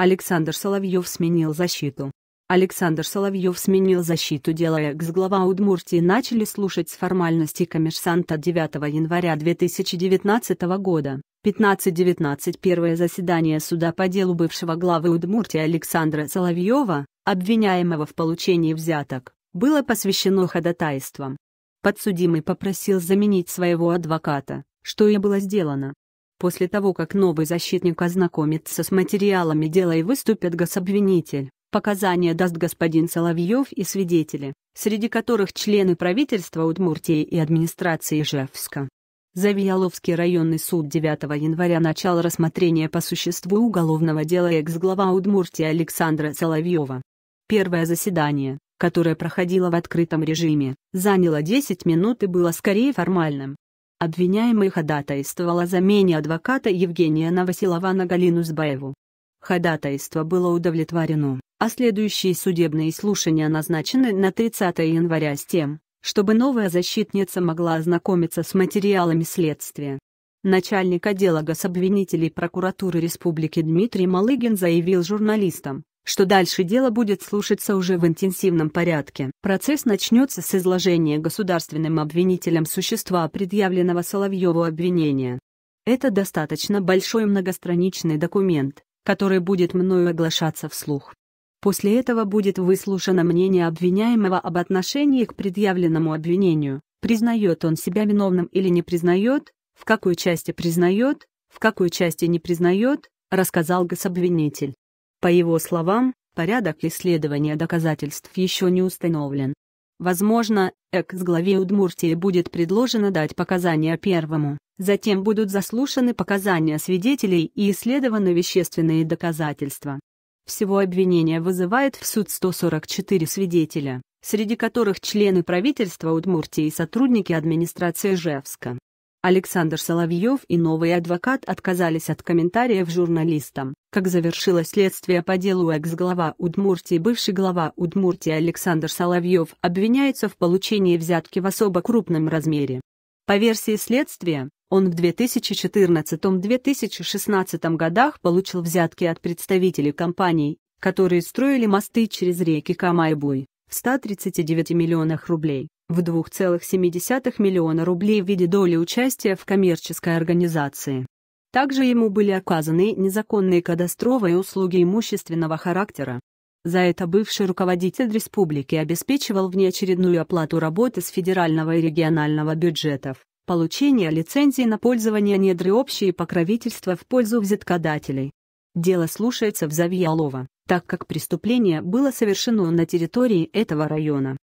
Александр Соловьев сменил защиту. Александр Соловьев сменил защиту дела экс-глава Удмуртии начали слушать с формальностей коммерсанта 9 января 2019 года. 15.19 Первое заседание суда по делу бывшего главы Удмуртии Александра Соловьева, обвиняемого в получении взяток, было посвящено ходатайствам. Подсудимый попросил заменить своего адвоката, что и было сделано. После того, как новый защитник ознакомится с материалами дела и выступит гособвинитель, показания даст господин Соловьев и свидетели, среди которых члены правительства Удмуртии и администрации Ижевска. Завьяловский районный суд 9 января начал рассмотрение по существу уголовного дела экс-глава Удмуртии Александра Соловьева. Первое заседание, которое проходило в открытом режиме, заняло 10 минут и было скорее формальным, Обвиняемый ходатайствовал о замене адвоката Евгения на на Галину Сбаеву. Ходатайство было удовлетворено, а следующие судебные слушания назначены на 30 января с тем, чтобы новая защитница могла ознакомиться с материалами следствия. Начальник отдела гособвинителей прокуратуры республики Дмитрий Малыгин заявил журналистам, что дальше дело будет слушаться уже в интенсивном порядке. Процесс начнется с изложения государственным обвинителем существа предъявленного Соловьеву обвинения. Это достаточно большой многостраничный документ, который будет мною оглашаться вслух. После этого будет выслушано мнение обвиняемого об отношении к предъявленному обвинению, признает он себя виновным или не признает, в какой части признает, в какой части не признает, рассказал гособвинитель. По его словам, порядок исследования доказательств еще не установлен. Возможно, экс-главе Удмуртии будет предложено дать показания первому, затем будут заслушаны показания свидетелей и исследованы вещественные доказательства. Всего обвинение вызывает в суд 144 свидетеля, среди которых члены правительства Удмуртии и сотрудники администрации Жевска. Александр Соловьев и новый адвокат отказались от комментариев журналистам. Как завершилось следствие по делу экс-глава Удмуртии, бывший глава Удмуртии Александр Соловьев обвиняется в получении взятки в особо крупном размере. По версии следствия, он в 2014-2016 годах получил взятки от представителей компаний, которые строили мосты через реки Камайбуй, в 139 миллионах рублей в 2,7 миллиона рублей в виде доли участия в коммерческой организации. Также ему были оказаны незаконные кадастровые услуги имущественного характера. За это бывший руководитель республики обеспечивал внеочередную оплату работы с федерального и регионального бюджетов, получение лицензии на пользование недр и общие покровительства в пользу взяткодателей. Дело слушается в Завьялово, так как преступление было совершено на территории этого района.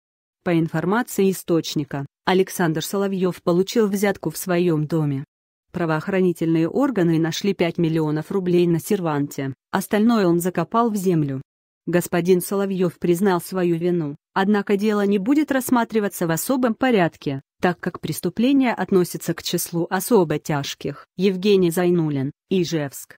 По информации источника, Александр Соловьев получил взятку в своем доме. Правоохранительные органы нашли 5 миллионов рублей на серванте, остальное он закопал в землю. Господин Соловьев признал свою вину, однако дело не будет рассматриваться в особом порядке, так как преступление относится к числу особо тяжких. Евгений Зайнулин, Ижевск.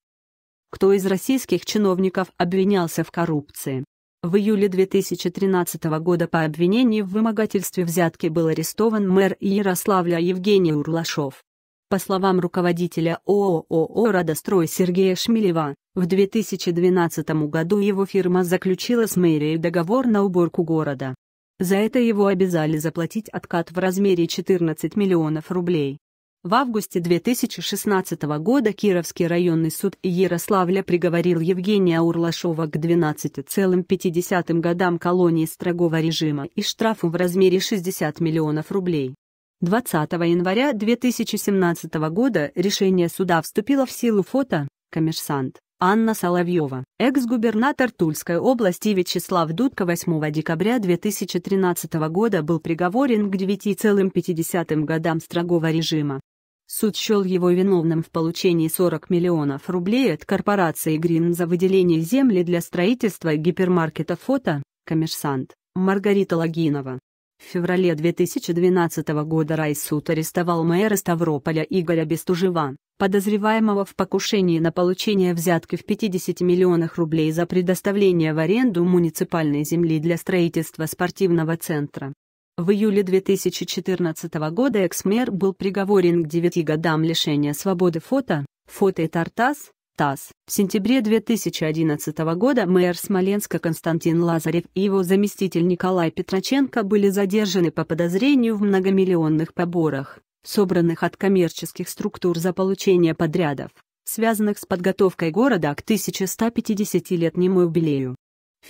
Кто из российских чиновников обвинялся в коррупции, в июле 2013 года по обвинению в вымогательстве взятки был арестован мэр Ярославля Евгений Урлашов. По словам руководителя ООО «Радострой» Сергея Шмелева, в 2012 году его фирма заключила с мэрией договор на уборку города. За это его обязали заплатить откат в размере 14 миллионов рублей. В августе 2016 года Кировский районный суд Ярославля приговорил Евгения Урлашова к 12,5 годам колонии строгого режима и штрафу в размере 60 миллионов рублей. 20 января 2017 года решение суда вступило в силу фото «Коммерсант». Анна Соловьева, экс-губернатор Тульской области Вячеслав Дудко 8 декабря 2013 года был приговорен к 9,5 годам строгого режима Суд счел его виновным в получении 40 миллионов рублей от корпорации «Грин» за выделение земли для строительства гипермаркета «Фото», коммерсант, Маргарита Логинова. В феврале 2012 года райсуд арестовал мэра Ставрополя Игоря Бестужева, подозреваемого в покушении на получение взятки в 50 миллионах рублей за предоставление в аренду муниципальной земли для строительства спортивного центра. В июле 2014 года экс Эксмер был приговорен к 9 годам лишения свободы фото, фото и Тартас, ТАСС. В сентябре 2011 года мэр Смоленска Константин Лазарев и его заместитель Николай Петроченко были задержаны по подозрению в многомиллионных поборах, собранных от коммерческих структур за получение подрядов, связанных с подготовкой города к 1150-летнему юбилею.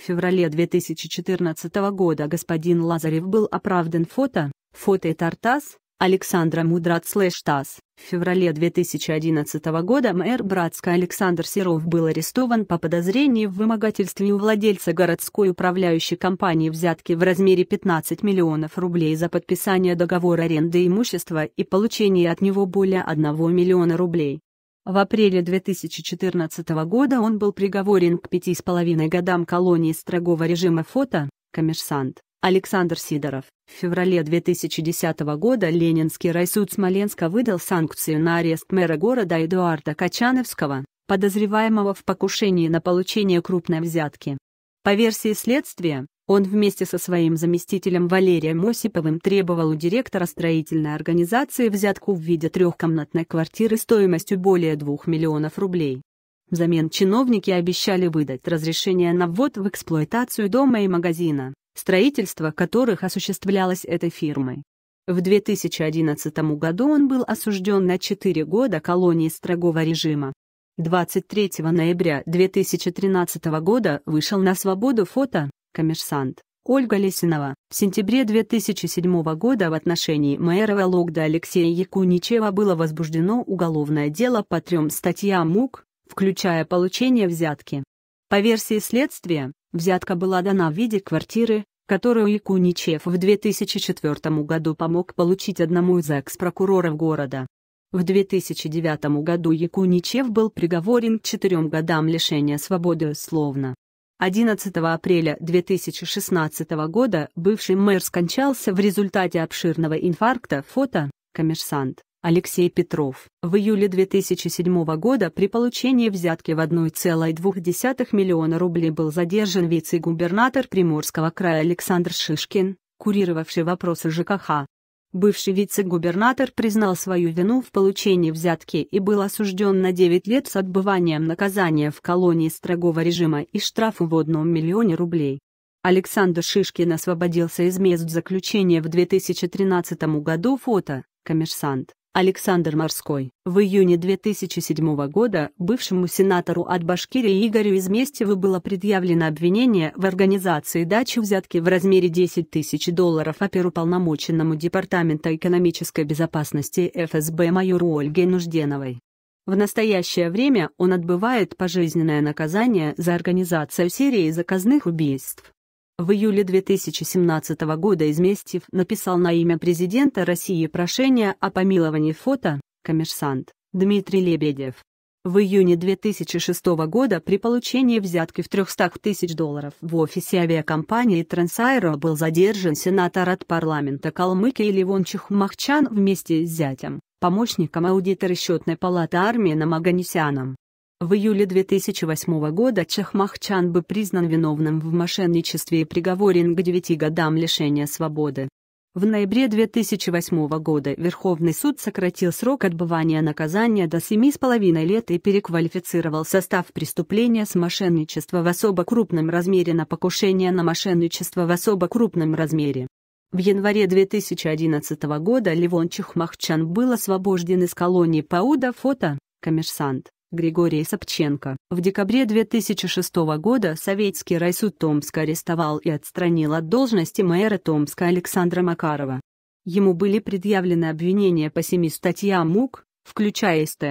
В феврале 2014 года господин Лазарев был оправдан фото, фото и Тартас, Александра Мудрат слэш ТАСС. В феврале 2011 года мэр Братска Александр Серов был арестован по подозрению в вымогательстве у владельца городской управляющей компании взятки в размере 15 миллионов рублей за подписание договора аренды имущества и получение от него более 1 миллиона рублей. В апреле 2014 года он был приговорен к пяти с половиной годам колонии строгого режима фото, коммерсант, Александр Сидоров. В феврале 2010 года Ленинский райсуд Смоленска выдал санкцию на арест мэра города Эдуарда Качановского, подозреваемого в покушении на получение крупной взятки. По версии следствия, он вместе со своим заместителем Валерием Осиповым требовал у директора строительной организации взятку в виде трехкомнатной квартиры стоимостью более 2 миллионов рублей. Взамен чиновники обещали выдать разрешение на ввод в эксплуатацию дома и магазина, строительство которых осуществлялось этой фирмой. В 2011 году он был осужден на 4 года колонии строгого режима. 23 ноября 2013 года вышел на свободу фото «Коммерсант». Ольга Лесинова. В сентябре 2007 года в отношении мэра Вологда Алексея Якуничева было возбуждено уголовное дело по трем статьям МУК, включая получение взятки. По версии следствия, взятка была дана в виде квартиры, которую Якуничев в 2004 году помог получить одному из экс-прокуроров города. В 2009 году Якуничев был приговорен к четырем годам лишения свободы условно. 11 апреля 2016 года бывший мэр скончался в результате обширного инфаркта фото «Коммерсант». Алексей Петров. В июле 2007 года при получении взятки в 1,2 миллиона рублей был задержан вице-губернатор Приморского края Александр Шишкин, курировавший вопросы ЖКХ. Бывший вице-губернатор признал свою вину в получении взятки и был осужден на 9 лет с отбыванием наказания в колонии строгого режима и штрафу в одном миллионе рублей. Александр Шишкин освободился из мест заключения в 2013 году фото «Коммерсант». Александр Морской. В июне 2007 года бывшему сенатору от Башкирии Игорю Изместьеву было предъявлено обвинение в организации дачи взятки в размере 10 тысяч долларов а перуполномоченному Департамента экономической безопасности ФСБ майору Ольге Нужденовой. В настоящее время он отбывает пожизненное наказание за организацию серии заказных убийств. В июле 2017 года Изместьев написал на имя президента России прошение о помиловании фото «Коммерсант» Дмитрий Лебедев. В июне 2006 года при получении взятки в 300 тысяч долларов в офисе авиакомпании Трансайро был задержан сенатор от парламента Калмыкии Левон Чехмахчан вместе с зятем, помощником аудитора счетной палаты армии Намаганисяном. В июле 2008 года Чахмах Чан был признан виновным в мошенничестве и приговорен к 9 годам лишения свободы. В ноябре 2008 года Верховный суд сократил срок отбывания наказания до 7,5 лет и переквалифицировал состав преступления с мошенничества в особо крупном размере на покушение на мошенничество в особо крупном размере. В январе 2011 года Левон Чехмахчан был освобожден из колонии Пауда фото «Коммерсант». Григорий Собченко. В декабре 2006 года Советский райсуд Томска арестовал и отстранил от должности мэра Томска Александра Макарова. Ему были предъявлены обвинения по семи статьям МУК, включая СТ.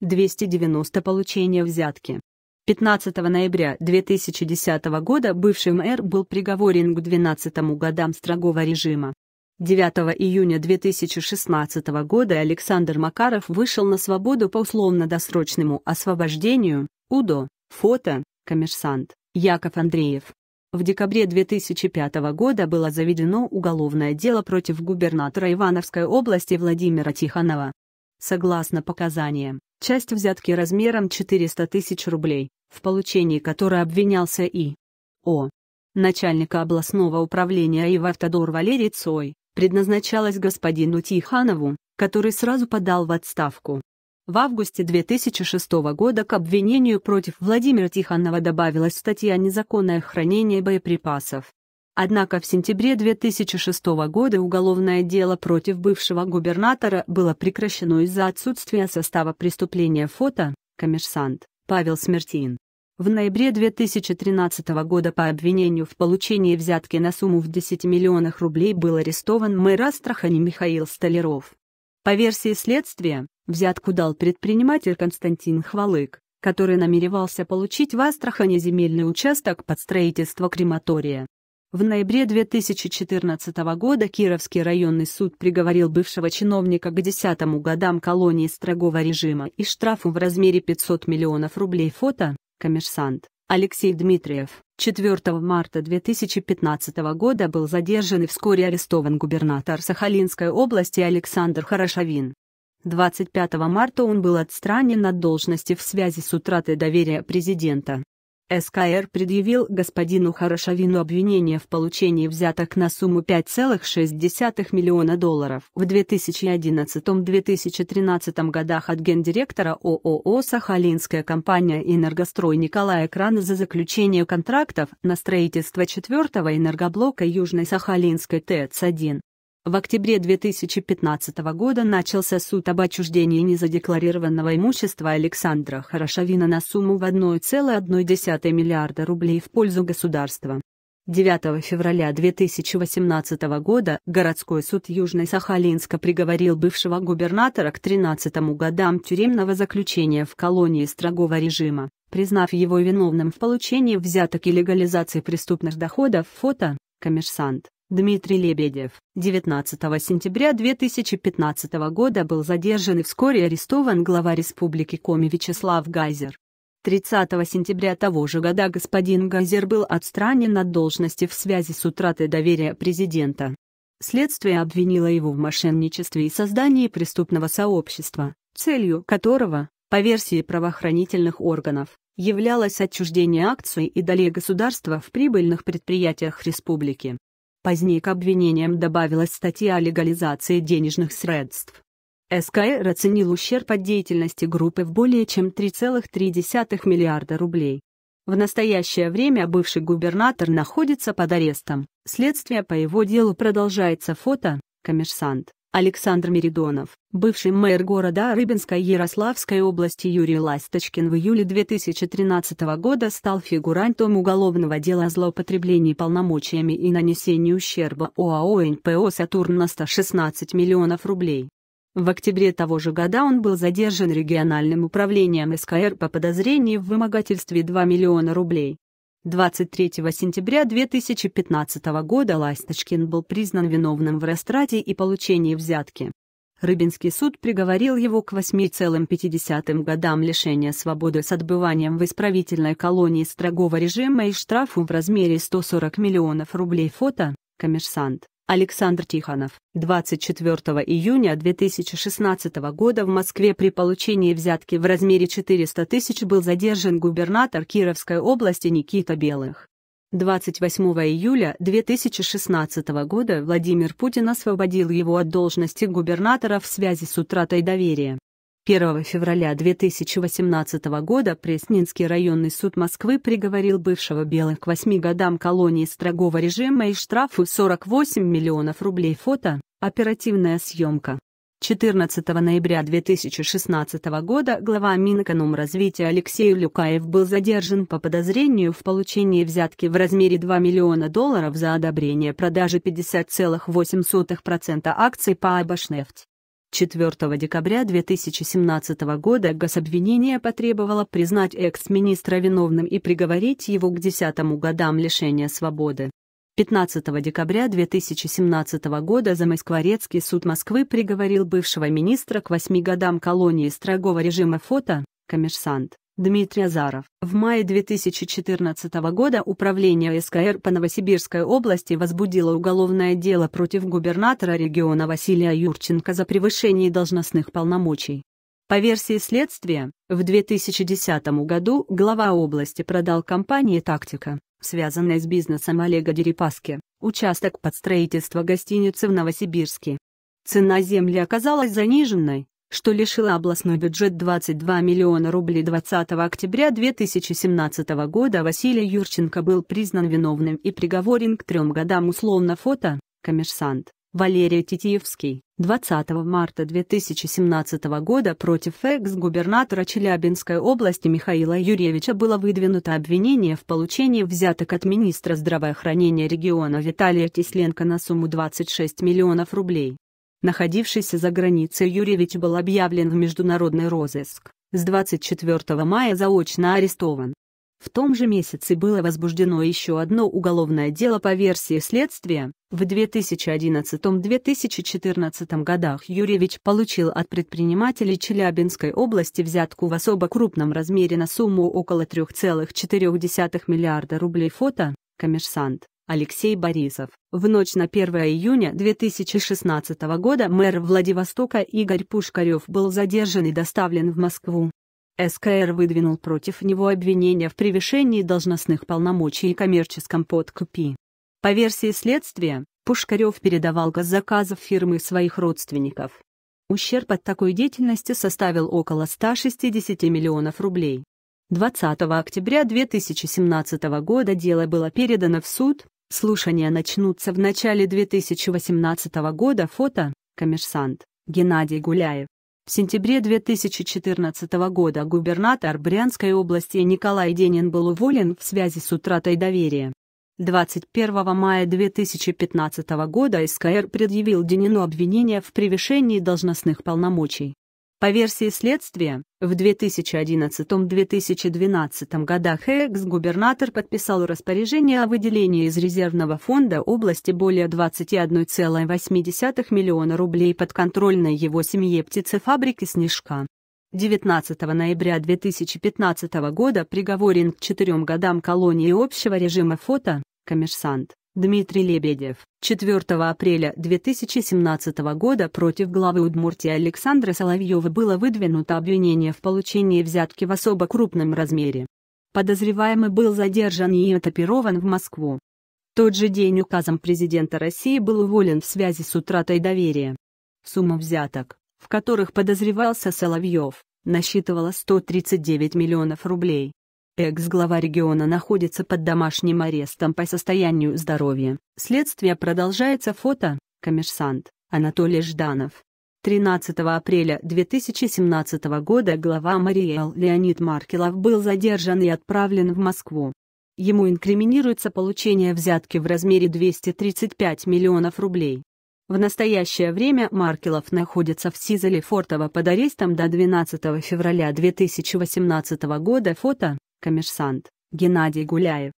290 получения взятки. 15 ноября 2010 года бывший мэр был приговорен к 12 годам строгого режима. 9 июня 2016 года Александр Макаров вышел на свободу по условно-досрочному освобождению УДО. Фото. Коммерсант. Яков Андреев. В декабре 2005 года было заведено уголовное дело против губернатора Ивановской области Владимира Тихонова. Согласно показаниям, часть взятки размером 400 тысяч рублей, в получении которой обвинялся и О. Начальника областного управления ИВА Автодор Валерий Цой, предназначалась господину Тиханову, который сразу подал в отставку. В августе 2006 года к обвинению против Владимира Тиханова добавилась статья «Незаконное хранение боеприпасов». Однако в сентябре 2006 года уголовное дело против бывшего губернатора было прекращено из-за отсутствия состава преступления фото, коммерсант, Павел Смертин в ноябре 2013 года по обвинению в получении взятки на сумму в 10 миллионах рублей был арестован мэр Астрахани Михаил Столяров. По версии следствия, взятку дал предприниматель Константин Хвалык, который намеревался получить в Астрахани земельный участок под строительство крематория. В ноябре 2014 года Кировский районный суд приговорил бывшего чиновника к 10 годам колонии строгого режима и штрафу в размере 500 миллионов рублей фото, коммерсант. Алексей Дмитриев, 4 марта 2015 года был задержан и вскоре арестован губернатор Сахалинской области Александр Хорошавин. 25 марта он был отстранен от должности в связи с утратой доверия президента. СКР предъявил господину Хорошавину обвинение в получении взяток на сумму 5,6 миллиона долларов в 2011-2013 годах от гендиректора ООО «Сахалинская компания «Энергострой» Николая Крана за заключение контрактов на строительство четвертого энергоблока Южной Сахалинской ТЭЦ-1. В октябре 2015 года начался суд об отчуждении незадекларированного имущества Александра Хорошавина на сумму в 1,1 миллиарда рублей в пользу государства. 9 февраля 2018 года городской суд Южной Сахалинска приговорил бывшего губернатора к 13 годам тюремного заключения в колонии строгого режима, признав его виновным в получении взяток и легализации преступных доходов фото, коммерсант. Дмитрий Лебедев 19 сентября 2015 года был задержан и вскоре арестован глава республики Коми Вячеслав Газер. 30 сентября того же года господин Газер был отстранен от должности в связи с утратой доверия президента. Следствие обвинило его в мошенничестве и создании преступного сообщества, целью которого, по версии правоохранительных органов, являлось отчуждение акций и долей государства в прибыльных предприятиях республики. Позднее к обвинениям добавилась статья о легализации денежных средств. СКР э оценил ущерб от деятельности группы в более чем 3,3 миллиарда рублей. В настоящее время бывший губернатор находится под арестом. Следствие по его делу продолжается фото, коммерсант. Александр Меридонов, бывший мэр города Рыбинска Ярославской области Юрий Ласточкин в июле 2013 года стал фигурантом уголовного дела о злоупотреблении полномочиями и нанесении ущерба ОАО НПО «Сатурн» на 116 миллионов рублей. В октябре того же года он был задержан региональным управлением СКР по подозрению в вымогательстве 2 миллиона рублей. 23 сентября 2015 года Ласточкин был признан виновным в растрате и получении взятки. Рыбинский суд приговорил его к 8,5 годам лишения свободы с отбыванием в исправительной колонии строгого режима и штрафу в размере 140 миллионов рублей фото, коммерсант. Александр Тихонов. 24 июня 2016 года в Москве при получении взятки в размере 400 тысяч был задержан губернатор Кировской области Никита Белых. 28 июля 2016 года Владимир Путин освободил его от должности губернатора в связи с утратой доверия. 1 февраля 2018 года Пресненский районный суд Москвы приговорил бывшего Белых к 8 годам колонии строгого режима и штрафу 48 миллионов рублей фото, оперативная съемка. 14 ноября 2016 года глава Минэкономразвития Алексей Люкаев был задержан по подозрению в получении взятки в размере 2 миллиона долларов за одобрение продажи 50,8% акций по Абашнефть. 4 декабря 2017 года гособвинение потребовало признать экс-министра виновным и приговорить его к 10 годам лишения свободы. 15 декабря 2017 года Замоскворецкий суд Москвы приговорил бывшего министра к 8 годам колонии строгого режима фото, коммерсант. Дмитрий Азаров. В мае 2014 года Управление СКР по Новосибирской области возбудило уголовное дело против губернатора региона Василия Юрченко за превышение должностных полномочий. По версии следствия, в 2010 году глава области продал компании «Тактика», связанной с бизнесом Олега Дерипаски, участок под строительство гостиницы в Новосибирске. Цена земли оказалась заниженной, что лишило областной бюджет 22 миллиона рублей 20 октября 2017 года, Василий Юрченко был признан виновным и приговорен к трем годам условно фото, коммерсант. Валерий Титиевский, 20 марта 2017 года против экс-губернатора Челябинской области Михаила Юрьевича было выдвинуто обвинение в получении взяток от министра здравоохранения региона Виталия Тисленко на сумму 26 миллионов рублей находившийся за границей Юревич был объявлен в международный розыск, с 24 мая заочно арестован. В том же месяце было возбуждено еще одно уголовное дело по версии следствия. В 2011-2014 годах Юревич получил от предпринимателей Челябинской области взятку в особо крупном размере на сумму около 3,4 миллиарда рублей фото, коммерсант. Алексей Борисов. В ночь на 1 июня 2016 года мэр Владивостока Игорь Пушкарев был задержан и доставлен в Москву. СКР выдвинул против него обвинения в превышении должностных полномочий и коммерческом подкупе. По версии следствия, Пушкарев передавал газ заказов фирмы своих родственников. Ущерб от такой деятельности составил около 160 миллионов рублей. 20 октября 2017 года дело было передано в суд, Слушания начнутся в начале 2018 года. Фото «Коммерсант» Геннадий Гуляев. В сентябре 2014 года губернатор Брянской области Николай Денин был уволен в связи с утратой доверия. 21 мая 2015 года СКР предъявил Денину обвинение в превышении должностных полномочий. По версии следствия, в 2011-2012 годах экс-губернатор подписал распоряжение о выделении из резервного фонда области более 21,8 миллиона рублей под контрольной его семье птицефабрики «Снежка». 19 ноября 2015 года приговорен к четырем годам колонии общего режима фото, коммерсант. Дмитрий Лебедев 4 апреля 2017 года против главы Удмуртии Александра Соловьева было выдвинуто обвинение в получении взятки в особо крупном размере. Подозреваемый был задержан и этапирован в Москву. Тот же день указом президента России был уволен в связи с утратой доверия. Сумма взяток, в которых подозревался Соловьев, насчитывала 139 миллионов рублей. Экс-глава региона находится под домашним арестом по состоянию здоровья. Следствие продолжается фото, коммерсант, Анатолий Жданов. 13 апреля 2017 года глава Мариэл Леонид Маркелов был задержан и отправлен в Москву. Ему инкриминируется получение взятки в размере 235 миллионов рублей. В настоящее время Маркелов находится в Сизале Фортово под арестом до 12 февраля 2018 года. Фото Коммерсант, Геннадий Гуляев.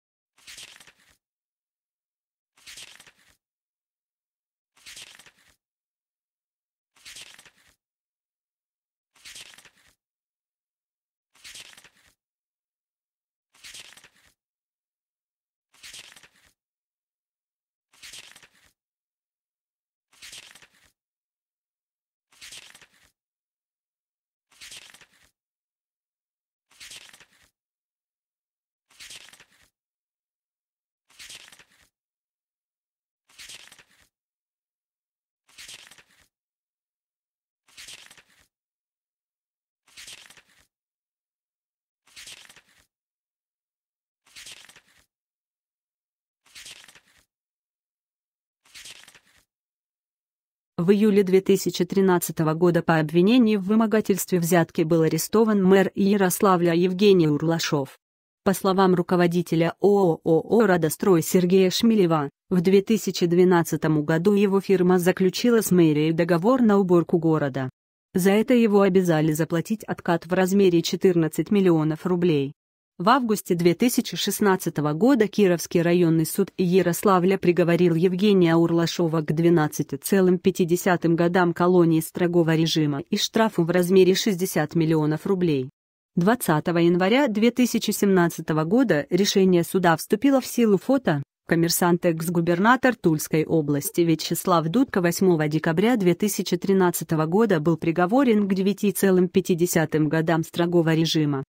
В июле 2013 года по обвинению в вымогательстве взятки был арестован мэр Ярославля Евгений Урлашов. По словам руководителя ООО «Радострой» Сергея Шмелева, в 2012 году его фирма заключила с мэрией договор на уборку города. За это его обязали заплатить откат в размере 14 миллионов рублей. В августе 2016 года Кировский районный суд Ярославля приговорил Евгения Урлашова к 12,5 годам колонии строгого режима и штрафу в размере 60 миллионов рублей. 20 января 2017 года решение суда вступило в силу фото. Коммерсант-экс-губернатор Тульской области Вячеслав Дудко 8 декабря 2013 года был приговорен к 9,5 годам строгого режима.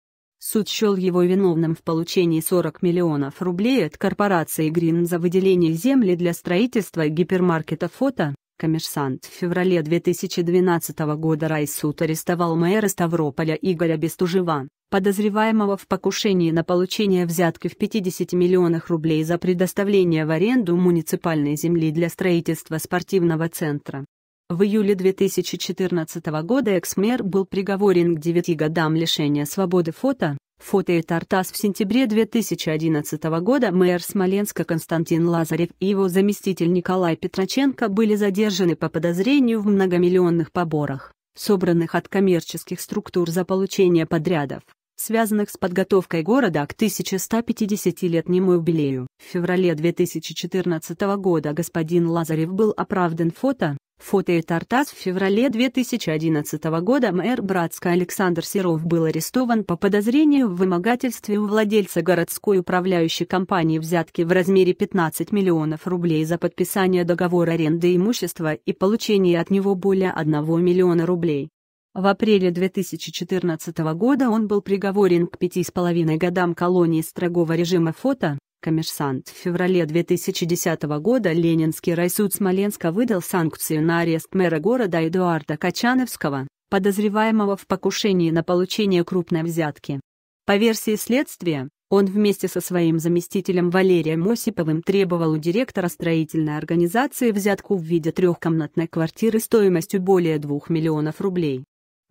Суд счел его виновным в получении 40 миллионов рублей от корпорации «Грин» за выделение земли для строительства гипермаркета «Фото». Коммерсант в феврале 2012 года райсуд арестовал мэра Ставрополя Игоря Бестужева, подозреваемого в покушении на получение взятки в 50 миллионах рублей за предоставление в аренду муниципальной земли для строительства спортивного центра. В июле 2014 года экс-мэр был приговорен к 9 годам лишения свободы фото, фото и Тартас в сентябре 2011 года мэр Смоленска Константин Лазарев и его заместитель Николай Петроченко были задержаны по подозрению в многомиллионных поборах, собранных от коммерческих структур за получение подрядов связанных с подготовкой города к 1150-летнему юбилею. В феврале 2014 года господин Лазарев был оправдан фото, Фото и Тартас в феврале 2011 года мэр Братска Александр Серов был арестован по подозрению в вымогательстве у владельца городской управляющей компании взятки в размере 15 миллионов рублей за подписание договора аренды имущества и получение от него более 1 миллиона рублей. В апреле 2014 года он был приговорен к пяти с половиной годам колонии строгого режима фото, Коммерсант. В феврале 2010 года Ленинский райсуд Смоленска выдал санкцию на арест мэра города Эдуарда Качановского, подозреваемого в покушении на получение крупной взятки. По версии следствия, он вместе со своим заместителем Валерием Осиповым требовал у директора строительной организации взятку в виде трехкомнатной квартиры стоимостью более 2 миллионов рублей.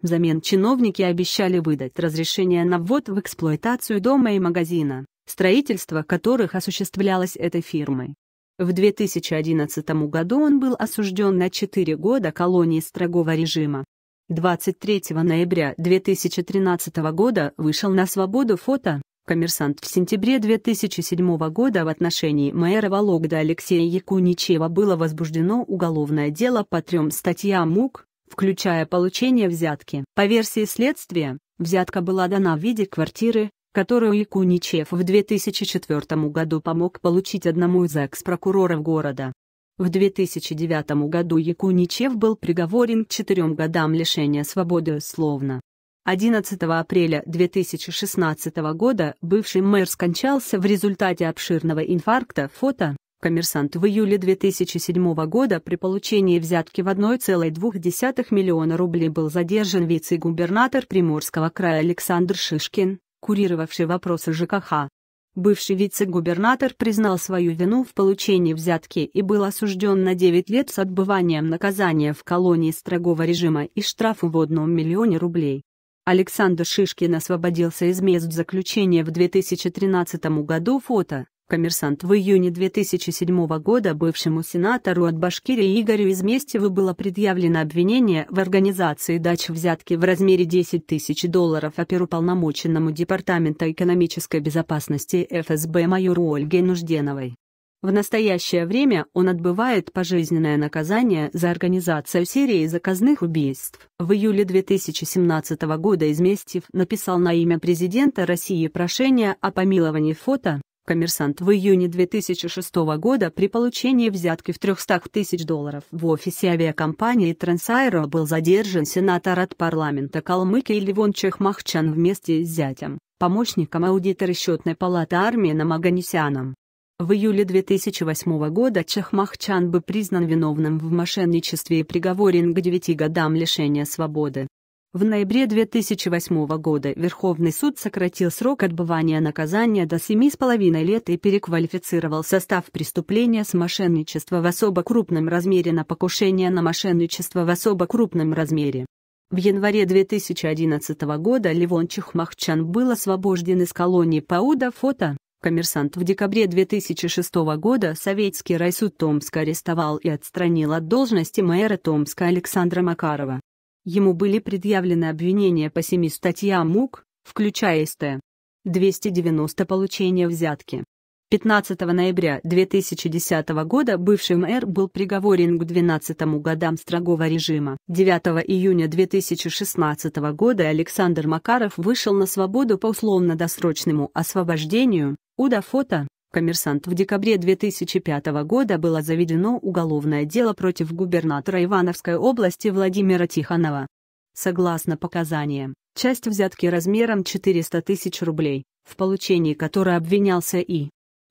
Взамен чиновники обещали выдать разрешение на ввод в эксплуатацию дома и магазина строительство которых осуществлялось этой фирмой. В 2011 году он был осужден на 4 года колонии строгого режима. 23 ноября 2013 года вышел на свободу фото «Коммерсант» в сентябре 2007 года в отношении мэра Вологда Алексея Якуничева было возбуждено уголовное дело по трем статьям УК, включая получение взятки. По версии следствия, взятка была дана в виде квартиры, которую Якуничев в 2004 году помог получить одному из экс-прокуроров города. В 2009 году Якуничев был приговорен к четырем годам лишения свободы условно. 11 апреля 2016 года бывший мэр скончался в результате обширного инфаркта фото. Коммерсант в июле 2007 года при получении взятки в 1,2 миллиона рублей был задержан вице-губернатор Приморского края Александр Шишкин, курировавший вопросы ЖКХ. Бывший вице-губернатор признал свою вину в получении взятки и был осужден на 9 лет с отбыванием наказания в колонии строгого режима и штрафу в одном миллионе рублей. Александр Шишкин освободился из мест заключения в 2013 году фото. «Коммерсант» в июне 2007 года бывшему сенатору от Башкирии Игорю Изместьеву было предъявлено обвинение в организации дач взятки в размере 10 тысяч долларов оперуполномоченному Департамента экономической безопасности ФСБ майору Ольге Нужденовой. В настоящее время он отбывает пожизненное наказание за организацию серии заказных убийств. В июле 2017 года Изместьев написал на имя президента России прошение о помиловании фото, Коммерсант в июне 2006 года при получении взятки в 300 тысяч долларов в офисе авиакомпании Трансайро был задержан сенатор от парламента Калмыкии Левон Чехмахчан вместе с зятем, помощником аудитора счетной палаты армии Намаганисяном. В июле 2008 года Чехмахчан был признан виновным в мошенничестве и приговорен к 9 годам лишения свободы. В ноябре 2008 года Верховный суд сократил срок отбывания наказания до 7,5 лет и переквалифицировал состав преступления с мошенничества в особо крупном размере на покушение на мошенничество в особо крупном размере. В январе 2011 года Левон Чехмахчан был освобожден из колонии Пауда фото. Коммерсант в декабре 2006 года Советский райсуд Томска арестовал и отстранил от должности мэра Томска Александра Макарова. Ему были предъявлены обвинения по семи статьям УК, включая СТ. 290 получения взятки. 15 ноября 2010 года бывший мэр был приговорен к 12 годам строгого режима. 9 июня 2016 года Александр Макаров вышел на свободу по условно-досрочному освобождению. Уда фото. «Коммерсант» в декабре 2005 года было заведено уголовное дело против губернатора Ивановской области Владимира Тихонова. Согласно показаниям, часть взятки размером 400 тысяч рублей, в получении которой обвинялся и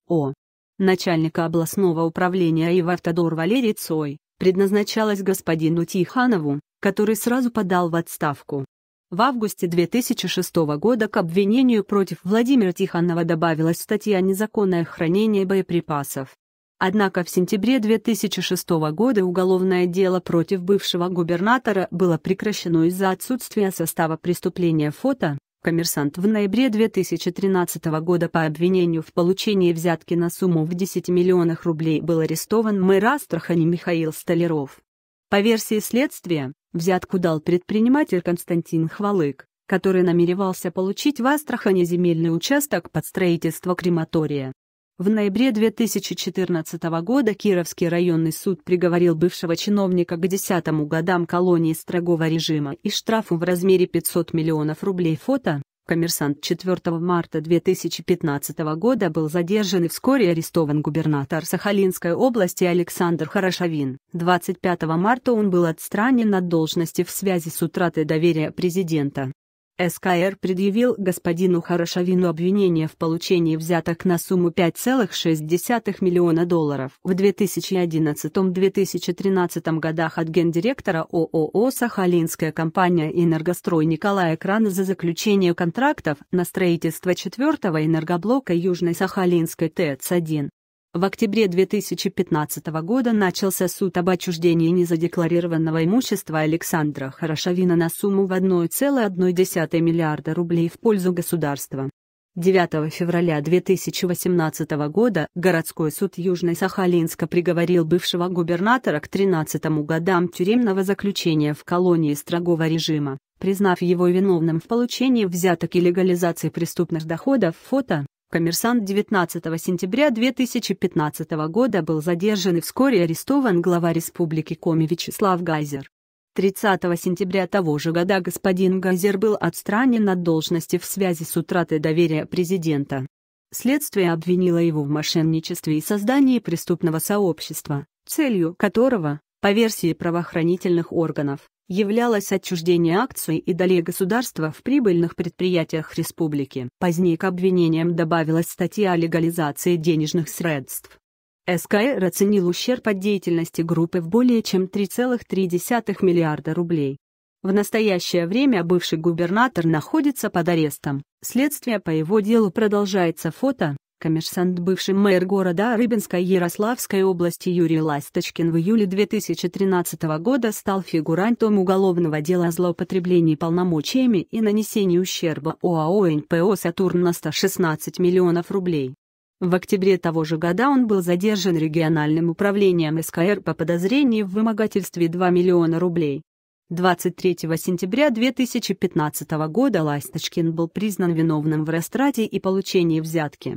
О. начальника областного управления Ивавтодор Валерий Цой, предназначалась господину Тиханову, который сразу подал в отставку. В августе 2006 года к обвинению против Владимира Тихонова добавилась статья «Незаконное хранение боеприпасов». Однако в сентябре 2006 года уголовное дело против бывшего губернатора было прекращено из-за отсутствия состава преступления фото. Коммерсант в ноябре 2013 года по обвинению в получении взятки на сумму в 10 миллионах рублей был арестован мэр Астрахани Михаил Столяров. По версии следствия, Взятку дал предприниматель Константин Хвалык, который намеревался получить в Астрахани земельный участок под строительство крематория. В ноябре 2014 года Кировский районный суд приговорил бывшего чиновника к 10 годам колонии строгого режима и штрафу в размере 500 миллионов рублей фото Коммерсант 4 марта 2015 года был задержан и вскоре арестован губернатор Сахалинской области Александр Хорошавин. 25 марта он был отстранен от должности в связи с утратой доверия президента. СКР предъявил господину Хорошавину обвинение в получении взяток на сумму 5,6 миллиона долларов в 2011-2013 годах от гендиректора ООО «Сахалинская компания «Энергострой» Николая Крана за заключение контрактов на строительство четвертого энергоблока Южной Сахалинской ТЭЦ-1. В октябре 2015 года начался суд об отчуждении незадекларированного имущества Александра Хорошавина на сумму в 1,1 миллиарда рублей в пользу государства. 9 февраля 2018 года городской суд Южно-Сахалинска приговорил бывшего губернатора к 13 годам тюремного заключения в колонии строгого режима, признав его виновным в получении взяток и легализации преступных доходов фото Коммерсант 19 сентября 2015 года был задержан и вскоре арестован глава республики Коми Вячеслав Гайзер. 30 сентября того же года господин Гайзер был отстранен от должности в связи с утратой доверия президента. Следствие обвинило его в мошенничестве и создании преступного сообщества, целью которого, по версии правоохранительных органов, являлось отчуждение акций и долей государства в прибыльных предприятиях республики. Позднее к обвинениям добавилась статья о легализации денежных средств. СКР оценил ущерб от деятельности группы в более чем 3,3 миллиарда рублей. В настоящее время бывший губернатор находится под арестом. Следствие по его делу продолжается фото Коммерсант бывший мэр города Рыбинской Ярославской области Юрий Ласточкин в июле 2013 года стал фигурантом уголовного дела о злоупотреблении полномочиями и нанесении ущерба ОАО НПО «Сатурн» на 116 миллионов рублей. В октябре того же года он был задержан региональным управлением СКР по подозрению в вымогательстве 2 миллиона рублей. 23 сентября 2015 года Ласточкин был признан виновным в растрате и получении взятки.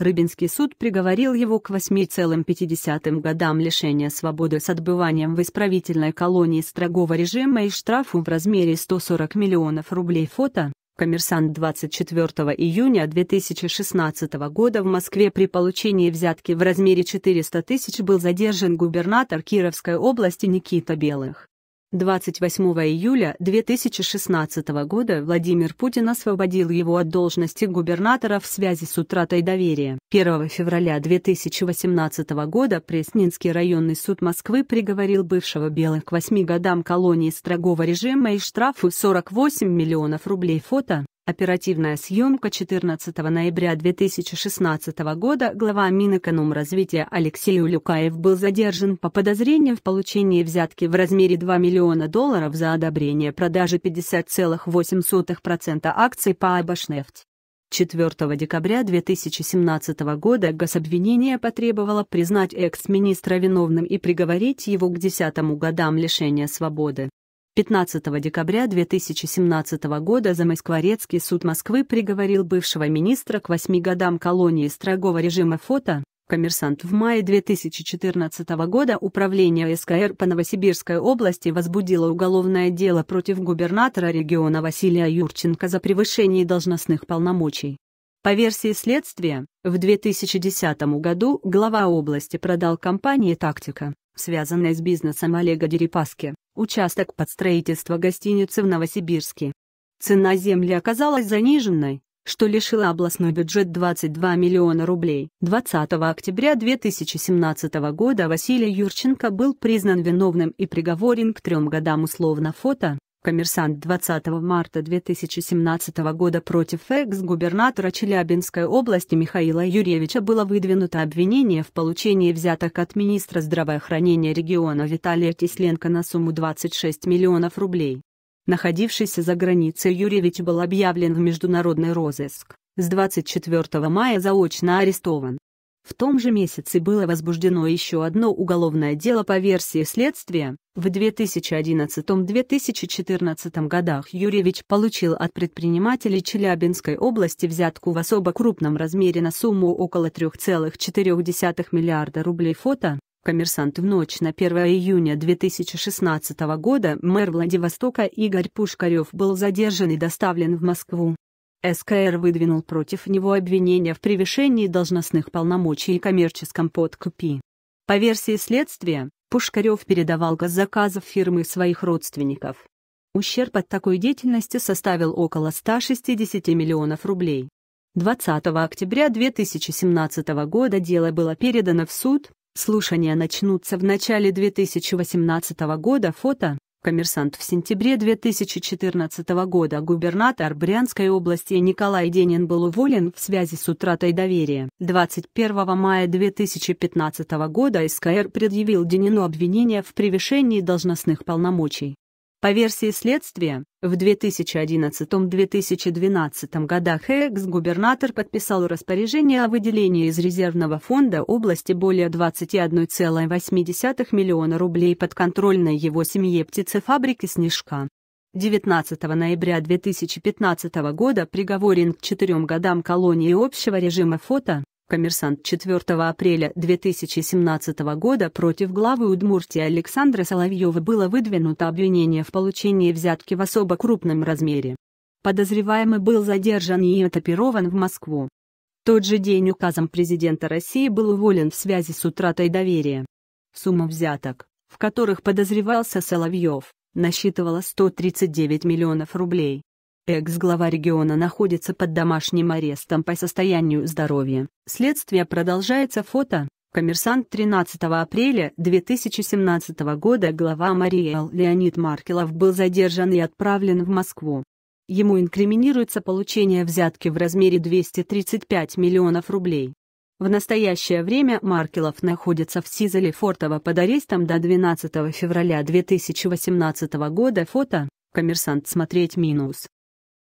Рыбинский суд приговорил его к 8,5 годам лишения свободы с отбыванием в исправительной колонии строгого режима и штрафу в размере 140 миллионов рублей фото. Коммерсант 24 июня 2016 года в Москве при получении взятки в размере 400 тысяч был задержан губернатор Кировской области Никита Белых. 28 июля 2016 года Владимир Путин освободил его от должности губернатора в связи с утратой доверия. 1 февраля 2018 года Пресненский районный суд Москвы приговорил бывшего Белых к 8 годам колонии строгого режима и штрафу 48 миллионов рублей фото. Оперативная съемка 14 ноября 2016 года глава Минэкономразвития Алексей Улюкаев был задержан по подозрению в получении взятки в размере 2 миллиона долларов за одобрение продажи 50,8% акций по Абашнефть. 4 декабря 2017 года гособвинение потребовало признать экс-министра виновным и приговорить его к 10 годам лишения свободы. 15 декабря 2017 года Замоскворецкий суд Москвы приговорил бывшего министра к восьми годам колонии строгого режима фото. Коммерсант в мае 2014 года Управление СКР по Новосибирской области возбудило уголовное дело против губернатора региона Василия Юрченко за превышение должностных полномочий. По версии следствия, в 2010 году глава области продал компании «Тактика» связанной с бизнесом Олега Дерипаски, участок под строительство гостиницы в Новосибирске. Цена земли оказалась заниженной, что лишило областной бюджет 22 миллиона рублей. 20 октября 2017 года Василий Юрченко был признан виновным и приговорен к трем годам условно фото. Коммерсант 20 марта 2017 года против экс-губернатора Челябинской области Михаила Юрьевича было выдвинуто обвинение в получении взяток от министра здравоохранения региона Виталия Тисленко на сумму 26 миллионов рублей. Находившийся за границей Юрьевич был объявлен в международный розыск, с 24 мая заочно арестован. В том же месяце было возбуждено еще одно уголовное дело по версии следствия. В 2011-2014 годах Юрьевич получил от предпринимателей Челябинской области взятку в особо крупном размере на сумму около 3,4 миллиарда рублей фото. Коммерсант в ночь на 1 июня 2016 года мэр Владивостока Игорь Пушкарев был задержан и доставлен в Москву. СКР выдвинул против него обвинения в превышении должностных полномочий и коммерческом подкупе. По версии следствия, Пушкарев передавал госзаказов фирмы своих родственников. Ущерб от такой деятельности составил около 160 миллионов рублей. 20 октября 2017 года дело было передано в суд, слушания начнутся в начале 2018 года, фото Коммерсант. В сентябре 2014 года губернатор Брянской области Николай Денин был уволен в связи с утратой доверия. 21 мая 2015 года СКР предъявил Денину обвинение в превышении должностных полномочий. По версии следствия, в 2011-2012 годах экс-губернатор подписал распоряжение о выделении из резервного фонда области более 21,8 миллиона рублей под контрольной его семье птицефабрики «Снежка». 19 ноября 2015 года приговорен к четырем годам колонии общего режима фото Коммерсант 4 апреля 2017 года против главы Удмуртии Александра Соловьева было выдвинуто обвинение в получении взятки в особо крупном размере. Подозреваемый был задержан и этапирован в Москву. Тот же день указом президента России был уволен в связи с утратой доверия. Сумма взяток, в которых подозревался Соловьев, насчитывала 139 миллионов рублей. Экс-глава региона находится под домашним арестом по состоянию здоровья. Следствие продолжается фото. Коммерсант 13 апреля 2017 года глава Мариэл Леонид Маркелов был задержан и отправлен в Москву. Ему инкриминируется получение взятки в размере 235 миллионов рублей. В настоящее время Маркелов находится в Сизале Фортово под арестом до 12 февраля 2018 года. Фото. Коммерсант смотреть минус.